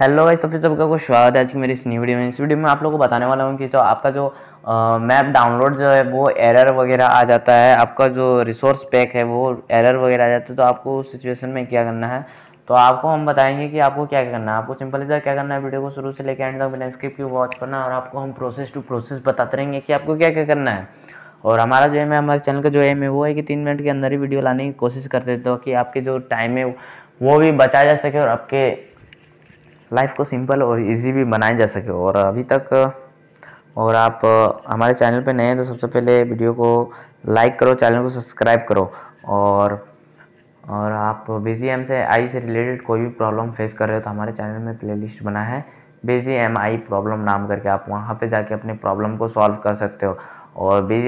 hello guys तो फिर सबका को स्वागत है आज की मेरी इस न्यू वीडियो में इस वीडियो में आप लोगों को बताने वाला हूँ कि जो आपका जो मैप डाउनलोड जो है वो एरर वगैरह आ जाता है आपका जो रिसोर्स पैक है वो एरर वगैरह आ जाता है तो आपको उस सिचुएशन में क्या करना है तो आपको हम बताएंगे कि आपको क्या करना है आपको सिंपल इधर क्या करना है वीडियो को शुरू से लेकर एंड तक बिना स्किप की वॉच करना और आपको हम प्रोसेस टू प्रोसेस बताते रहेंगे कि आपको क्या क्या करना है और हमारा जो एम है हमारे चैनल का जो एम है वो है कि तीन मिनट के अंदर ही वीडियो लाने की कोशिश करते थे कि आपके जो टाइम है वो भी बचाया जा सके और आपके लाइफ को सिंपल और इजी भी बनाया जा सके और अभी तक और आप हमारे चैनल पे नए हैं तो सबसे पहले वीडियो को लाइक करो चैनल को सब्सक्राइब करो और और आप बी से आई से रिलेटेड कोई भी प्रॉब्लम फेस कर रहे हो तो हमारे चैनल में प्लेलिस्ट बना है बी प्रॉब्लम नाम करके आप वहाँ पे जाके अपने प्रॉब्लम को सॉल्व कर सकते हो और बी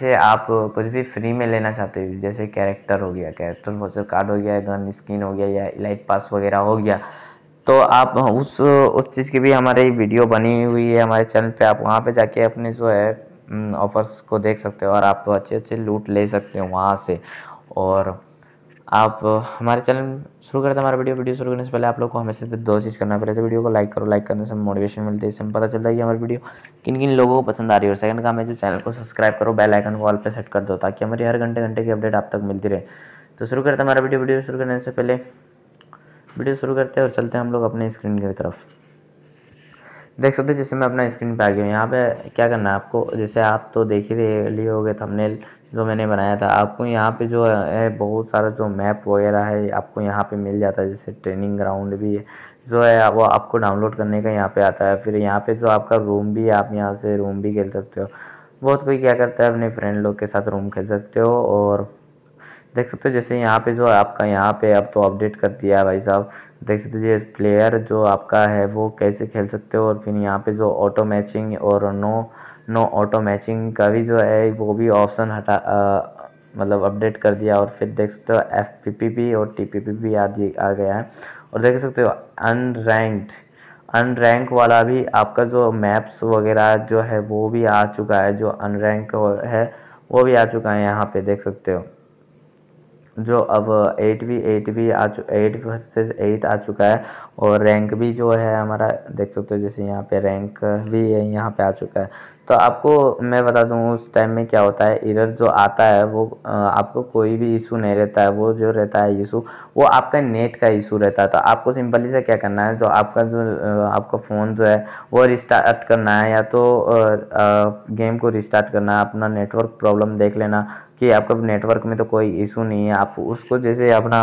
से आप कुछ भी फ्री में लेना चाहते हो जैसे कैरेक्टर हो गया कैरेक्टर वोचर कार्ड हो गया गन स्किन हो गया या लाइट पास वगैरह हो गया तो आप उस उस चीज़ की भी हमारी वीडियो बनी हुई है हमारे चैनल पे आप वहाँ पे जाके अपने जो है ऑफर्स को देख सकते हो और आप अच्छे अच्छे लूट ले सकते हो वहाँ से और आप हमारे चैनल शुरू करते हैं हमारा वीडियो वीडियो शुरू करने से पहले आप लोग को हमेशा से दो चीज़ करना पड़े तो वीडियो को लाइक करो लाइक करने से मोटिवेशन मिलती है इससे पता चलता है कि हमारी वीडियो किन किन लोगों को पसंद आ रही है और सेकंड काम है जो चैनल को सब्सक्राइब करो बेल आइकन को ऑल पर सेट कर दो ताकि हमारी हर घंटे घंटे की अपडेट आप तक मिलती रहे तो शुरू करते हैं हमारा वीडियो वीडियो शुरू करने से पहले वीडियो शुरू करते हैं और चलते हैं हम लोग अपने स्क्रीन की तरफ देख सकते हैं जैसे मैं अपना स्क्रीन पे आ गया हूँ यहाँ पे क्या करना है आपको जैसे आप तो देख ही लिए हो गए थंबनेल जो मैंने बनाया था आपको यहाँ पे जो है बहुत सारा जो मैप वगैरह है आपको यहाँ पे मिल जाता है जैसे ट्रेनिंग ग्राउंड भी है जो है वो आपको डाउनलोड करने का यहाँ पे आता है फिर यहाँ पे जो आपका रूम भी है आप यहाँ से रूम भी खेल सकते हो बहुत कोई क्या करता है अपने फ्रेंड लोग के साथ रूम खेल सकते हो और देख सकते हो जैसे यहाँ पे जो आपका यहाँ पे अब तो अपडेट कर दिया है भाई साहब देख सकते हो ये प्लेयर जो आपका है वो कैसे खेल सकते हो और फिर यहाँ पे जो ऑटो मैचिंग और नो नो ऑटो मैचिंग का भी जो है वो भी ऑप्शन हटा आ, मतलब अपडेट कर दिया और फिर देख सकते हो एफ पी पी और टी पी पी भी आ आ गया है और देख सकते हो अनरैंक्ड अनरैंक वाला भी आपका जो मैप्स वगैरह जो है वो भी आ चुका है जो अनरैंक है वो भी आ चुका है यहाँ पे देख सकते हो जो अब एट भी एट भी आ चु एट वर्सेज एट आ चुका है और रैंक भी जो है हमारा देख सकते हो जैसे यहाँ पे रैंक भी यहाँ पे आ चुका है तो आपको मैं बता दूँ उस टाइम में क्या होता है इरर जो आता है वो आपको कोई भी इशू नहीं रहता है वो जो रहता है इशू वो आपका नेट का इशू रहता है तो आपको सिंपली से क्या करना है जो आपका जो आपका फ़ोन जो है वो रिस्टार्ट करना है या तो गेम को रिस्टार्ट करना है अपना नेटवर्क प्रॉब्लम देख लेना कि आपका नेटवर्क में तो कोई इशू नहीं है आप उसको जैसे अपना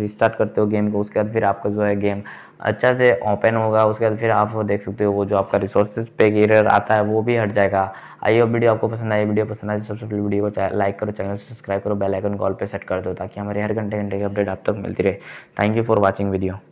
रिस्टार्ट करते हो गेम को उसके बाद फिर आपका जो है गेम अच्छा से ओपन होगा उसके बाद फिर आप देख सकते हो वो जो आपका रिसोर्सेज पे एरर आता है वो भी हट जाएगा आई होप वीडियो आपको पसंद आई वीडियो पसंद आई तो सबसे पहले वीडियो को लाइक करो चैनल सब्सक्राइब करो बेल आइकन कॉल पे सेट कर दो ताकि हमारे हर घंटे घंटे की अपडेट आप तक मिलती रहे thank you for watching video